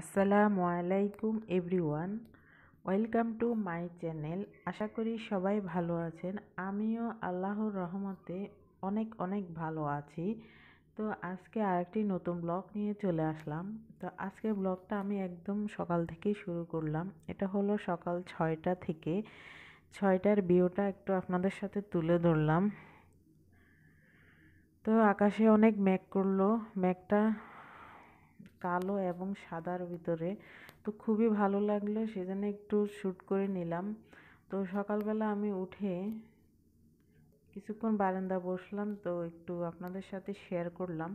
আসসালামু আলাইকুম everyone welcome to my channel আশা করি সবাই ভালো আছেন আমিও আল্লাহর রহমতে অনেক অনেক ভালো আছি তো আজকে আরেকটি নতুন ব্লগ নিয়ে চলে আসলাম তো আজকে ব্লগটা আমি একদম সকাল থেকেই শুরু করলাম এটা হলো সকাল ছয়টা থেকে ছয়টার ভিউটা একটু আপনাদের সাথে তুলে ধরলাম তো আকাশে অনেক মেঘ করলো মেঘটা কালো এবং সাদার ভিতরে তো খুবই ভালো লাগলো সেজন্য একটু শ্যুট করে নিলাম তো সকালবেলা আমি উঠে কিছুক্ষণ বারান্দা বসলাম তো একটু আপনাদের সাথে শেয়ার করলাম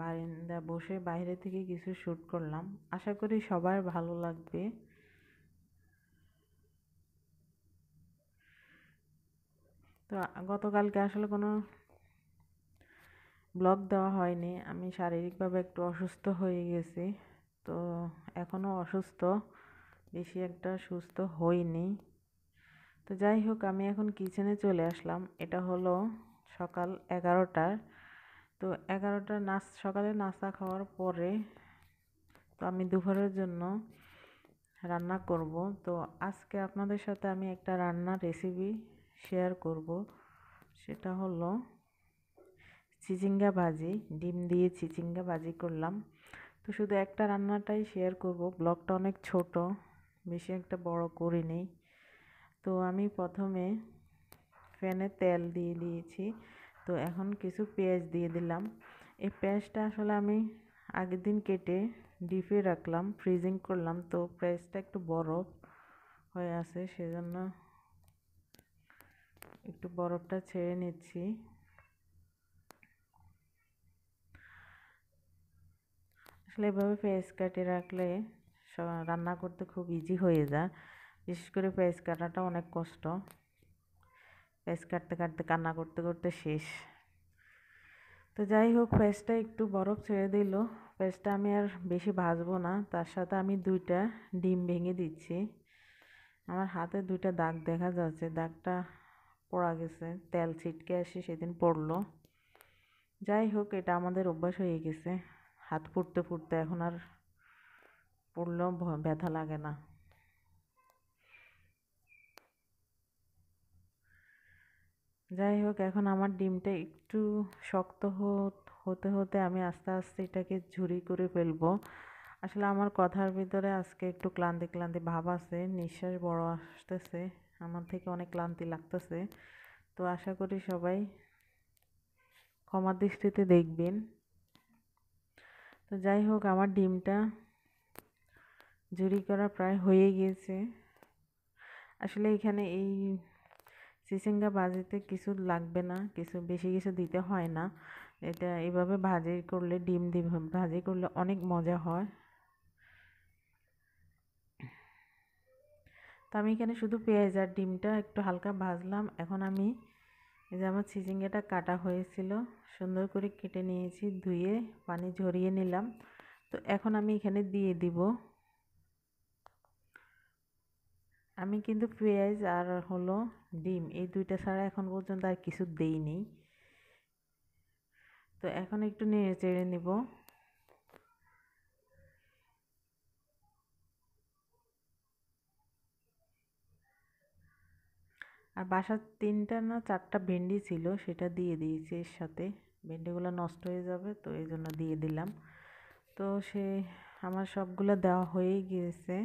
বারান্দা বসে বাইরে থেকে কিছু শ্যুট করলাম আশা করি সবার ভালো লাগবে তো গতকালকে আসলে কোনো ব্লগ দেওয়া হয়নি আমি শারীরিকভাবে একটু অসুস্থ হয়ে গেছি তো এখনও অসুস্থ বেশি একটা সুস্থ হইনি তো যাই হোক আমি এখন কিচেনে চলে আসলাম এটা হলো সকাল এগারোটার তো এগারোটার নাচ সকালে নাস্তা খাওয়ার পরে তো আমি দুপুরের জন্য রান্না করব তো আজকে আপনাদের সাথে আমি একটা রান্নার রেসিপি শেয়ার করব সেটা হলো চিচিঙ্গা ভাজি ডিম দিয়ে চিচিঙ্গা ভাজি করলাম তো শুধু একটা রান্নাটাই শেয়ার করব ব্লগটা অনেক ছোট বেশি একটা বড় নেই তো আমি প্রথমে ফ্যানে তেল দিয়ে দিয়েছি তো এখন কিছু পেঁয়াজ দিয়ে দিলাম এই পেঁয়াজটা আসলে আমি আগের দিন কেটে ডিপে রাখলাম ফ্রিজিং করলাম তো পেঁয়াজটা একটু বরফ হয়ে আছে সেজন্য একটু বরফটা ছেড়ে নিচ্ছি আসলে এভাবে পেঁয়াজ কাটিয়ে রাখলে রান্না করতে খুব ইজি হয়ে যায় বিশেষ করে পেঁয়াজ কাটাটা অনেক কষ্ট পেঁয়াজ কাটতে কাটতে কান্না করতে করতে শেষ তো যাই হোক পেঁয়াজটা একটু বরফ ছেড়ে দিল পেঁয়াজটা আমি আর বেশি ভাজবো না তার সাথে আমি দুইটা ডিম ভেঙে দিচ্ছি আমার হাতে দুইটা দাগ দেখা যাচ্ছে দাগটা পড়া গেছে তেল ছিটকে আসে সেদিন পড়লো যাই হোক এটা আমাদের অভ্যাস হয়ে গেছে হাত পড়তে পড়তে এখন আর পড়লেও ব্যথা লাগে না যাই হোক এখন আমার ডিমটা একটু শক্ত হতে হতে আমি আস্তে আস্তে এটাকে ঝুরি করে ফেলবো আসলে আমার কথার ভিতরে আজকে একটু ক্লান্তি ক্লান্তি ভাব আছে নিঃশ্বাস বড় আসতেছে আমার থেকে অনেক ক্লান্তি লাগতেছে তো আশা করি সবাই ক্ষমা দৃষ্টিতে দেখবেন তো যাই হোক আমার ডিমটা জুরি করা প্রায় হয়ে গিয়েছে আসলে এখানে এই চিচিঙ্গা ভাজিতে কিছু লাগবে না কিছু বেশি কিছু দিতে হয় না এটা এভাবে ভাজি করলে ডিম দিয়ে ভাজি করলে অনেক মজা হয় তো আমি এখানে শুধু পেঁয়াজ আর ডিমটা একটু হালকা ভাজলাম এখন আমি এই যে আমার চিচিঙ্গাটা কাটা হয়েছিল সুন্দর করে কেটে নিয়েছি ধুয়ে পানি ঝরিয়ে নিলাম তো এখন আমি এখানে দিয়ে দিব আমি কিন্তু পেঁয়াজ আর হলো ডিম এই দুইটা ছাড়া এখন পর্যন্ত আর কিছু দেইনি তো এখন একটু নেড়ে চেড়ে নেবো আর বাসার তিনটা না চারটা ভেন্ডি ছিল সেটা দিয়ে দিয়েছি এর সাথে ভেন্ডিগুলো নষ্ট হয়ে যাবে তো এই জন্য দিয়ে দিলাম তো সে আমার সবগুলো দেওয়া হয়ে গিয়েছে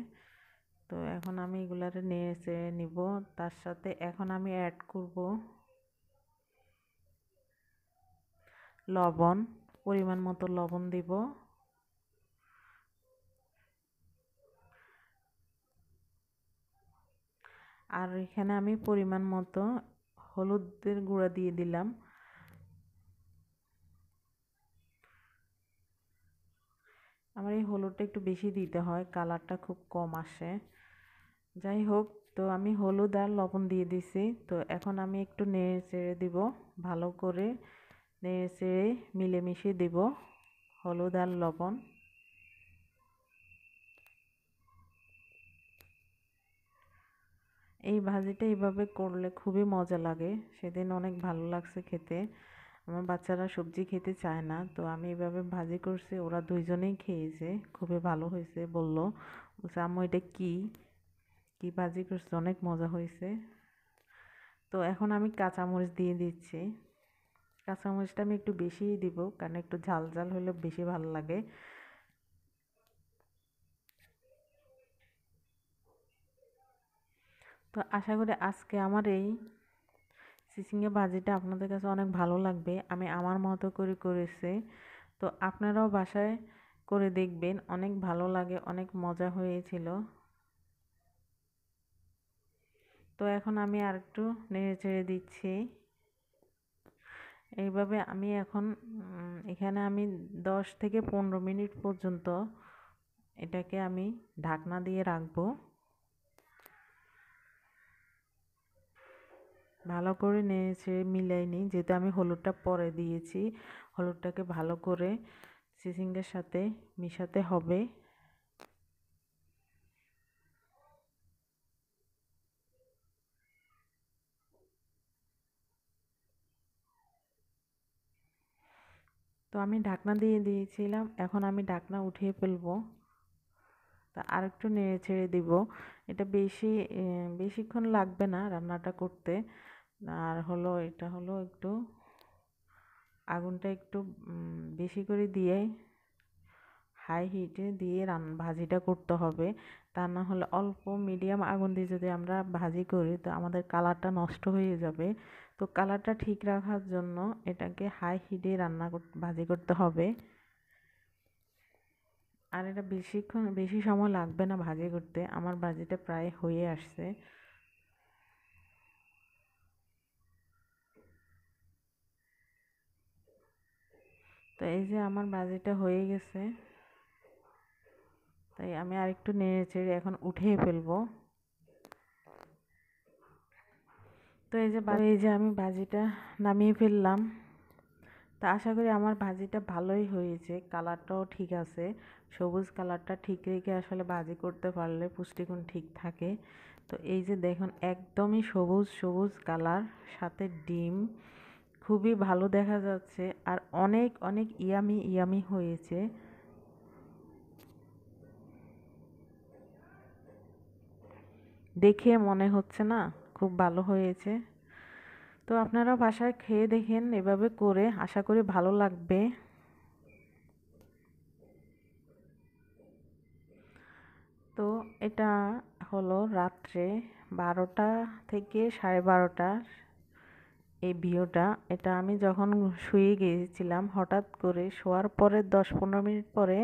তো এখন আমি এগুলারে নিয়ে এসে নিব তার সাথে এখন আমি অ্যাড করব লবণ পরিমাণ মতো লবণ দিব আর এখানে আমি পরিমাণ মতো হলুদের গুঁড়া দিয়ে দিলাম আমার এই হলুদটা একটু বেশি দিতে হয় কালারটা খুব কম আসে যাই হোক তো আমি হলুদ আর লবণ দিয়ে দিছি তো এখন আমি একটু নেড়ে চেড়ে দিব ভালো করে নেড়ে চেড়ে মিলেমিশে দিব হলুদ আর লবণ এই ভাজিটা এইভাবে করলে খুবই মজা লাগে সেদিন অনেক ভালো লাগছে খেতে আমার বাচ্চারা সবজি খেতে চায় না তো আমি এভাবে ভাজি করছি ওরা দুইজনেই খেয়েছে খুবই ভালো হয়েছে বলল বলছে আম্মু এটা কি কি ভাজি করছে অনেক মজা হয়েছে তো এখন আমি কাঁচামরিচ দিয়ে দিচ্ছি কাঁচামরিচটা আমি একটু বেশিই দিব কারণ একটু ঝাল ঝাল হলে বেশি ভালো লাগে তো আশা করি আজকে আমার এই সিসিংয়ে ভাজিটা আপনাদের কাছে অনেক ভালো লাগবে আমি আমার মতো করে করেছি তো আপনারাও বাসায় করে দেখবেন অনেক ভালো লাগে অনেক মজা হয়েছিল তো এখন আমি আর একটু নেড়ে চেড়ে দিচ্ছি এইভাবে আমি এখন এখানে আমি দশ থেকে পনেরো মিনিট পর্যন্ত এটাকে আমি ঢাকনা দিয়ে রাখবো ভালো করে নেড়ে ছেড়ে মিলাইনি যেহেতু আমি হলুদটা পরে দিয়েছি হলুদটাকে ভালো করে সিসিঙ্গের সাথে মিশাতে হবে তো আমি ঢাকনা দিয়ে দিয়েছিলাম এখন আমি ঢাকনা উঠিয়ে ফেলবো তা আর একটু নেড়ে ছেড়ে দিব এটা বেশি বেশিক্ষণ লাগবে না রান্নাটা করতে আর হলো এটা হলো একটু আগুনটা একটু বেশি করে দিয়ে হাই হিটে দিয়ে রান ভাজিটা করতে হবে তা না হলে অল্প মিডিয়াম আগুন দিয়ে যদি আমরা ভাজি করি তো আমাদের কালারটা নষ্ট হয়ে যাবে তো কালারটা ঠিক রাখার জন্য এটাকে হাই হিটে রান্না ভাজি করতে হবে আর এটা বেশিক্ষণ বেশি সময় লাগবে না ভাজি করতে আমার ভাজিটা প্রায় হয়ে আসছে তো এই যে আমার বাজিটা হয়ে গেছে তাই আমি একটু নেড়ে চেড়ে এখন উঠে ফেলবো তো এই যে এই যে আমি বাজিটা নামিয়ে ফেললাম তা আশা করি আমার ভাজিটা ভালোই হয়েছে কালারটাও ঠিক আছে সবুজ কালারটা ঠিক রেখে আসলে ভাজি করতে পারলে পুষ্টিগুণ ঠিক থাকে তো এই যে দেখুন একদমই সবুজ সবুজ কালার সাথে ডিম খুবই ভালো দেখা যাচ্ছে আর অনেক অনেক ইয়ামি ইয়ামি হয়েছে দেখে মনে হচ্ছে না খুব ভালো হয়েছে তো আপনারা বাসায় খেয়ে দেখেন এভাবে করে আশা করি ভালো লাগবে তো এটা হলো রাত্রে বারোটা থেকে সাড়ে বারোটার এই ভিডিওটা এটা আমি যখন শুয়ে গিয়েছিলাম হঠাৎ করে শোয়ার পরে দশ পনেরো মিনিট পরে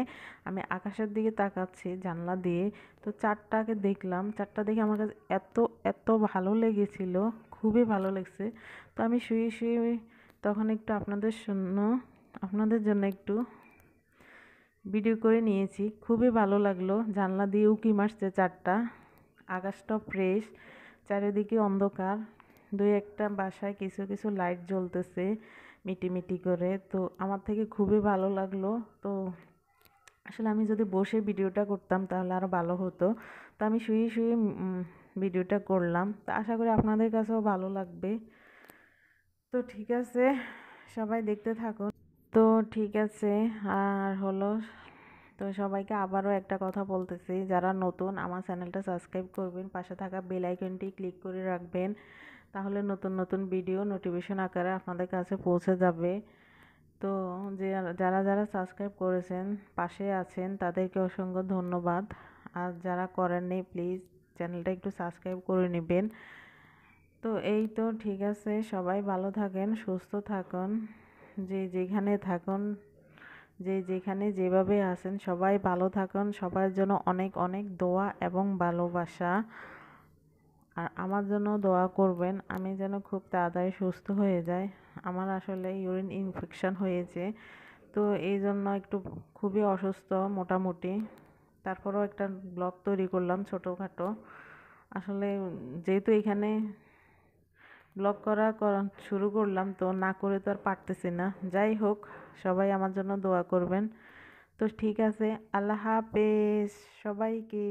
আমি আকাশের দিকে তাকাচ্ছি জানলা দিয়ে তো চারটাকে দেখলাম চারটা দেখে আমার কাছে এত এত ভালো লেগেছিল খুবই ভালো লেগেছে তো আমি শুয়ে শুয়ে তখন একটু আপনাদের শূন্য আপনাদের জন্য একটু ভিডিও করে নিয়েছি খুবই ভালো লাগলো জানলা দিয়ে উকি মারছে চারটা আকাশটা ফ্রেশ চারিদিকে অন্ধকার দুই একটা বাসায় কিছু কিছু লাইট জ্বলতেছে মিটিমিটি করে তো আমার থেকে খুবই ভালো লাগলো তো আসলে আমি যদি বসে ভিডিওটা করতাম তাহলে আরও ভালো হতো তো আমি শুয়ে শুয়ে ভিডিওটা করলাম তো আশা করি আপনাদের কাছেও ভালো লাগবে তো ঠিক আছে সবাই দেখতে থাকুন তো ঠিক আছে আর হলো তো সবাইকে আবারও একটা কথা বলতেছি যারা নতুন আমার চ্যানেলটা সাবস্ক্রাইব করবেন পাশে থাকা বেল আইকনটি ক্লিক করে রাখবেন তাহলে নতুন নতুন ভিডিও নোটিফিকেশন আকারে আপনাদের কাছে পৌঁছে যাবে তো যে যারা যারা সাবস্ক্রাইব করেছেন পাশে আছেন তাদেরকে অসংখ্য ধন্যবাদ আর যারা করেননি প্লিজ চ্যানেলটা একটু সাবস্ক্রাইব করে নেবেন তো এই তো ঠিক আছে সবাই ভালো থাকেন সুস্থ থাকুন যে যেখানে থাকুন যে যেখানে যেভাবে আছেন সবাই ভালো থাকুন সবার জন্য অনেক অনেক দোয়া এবং ভালোবাসা আর আমার জন্য দোয়া করবেন আমি যেন খুব তাড়াতাড়ি সুস্থ হয়ে যাই আমার আসলে ইউরিন ইনফেকশান হয়েছে তো এই জন্য একটু খুবই অসুস্থ মোটামুটি তারপরও একটা ব্লগ তৈরি করলাম ছোটোখাটো আসলে যেহেতু এখানে ব্লগ করা শুরু করলাম তো না করে তো আর পারতেছি না যাই হোক সবাই আমার জন্য দোয়া করবেন তো ঠিক আছে আল্লাহ হাফেজ সবাইকে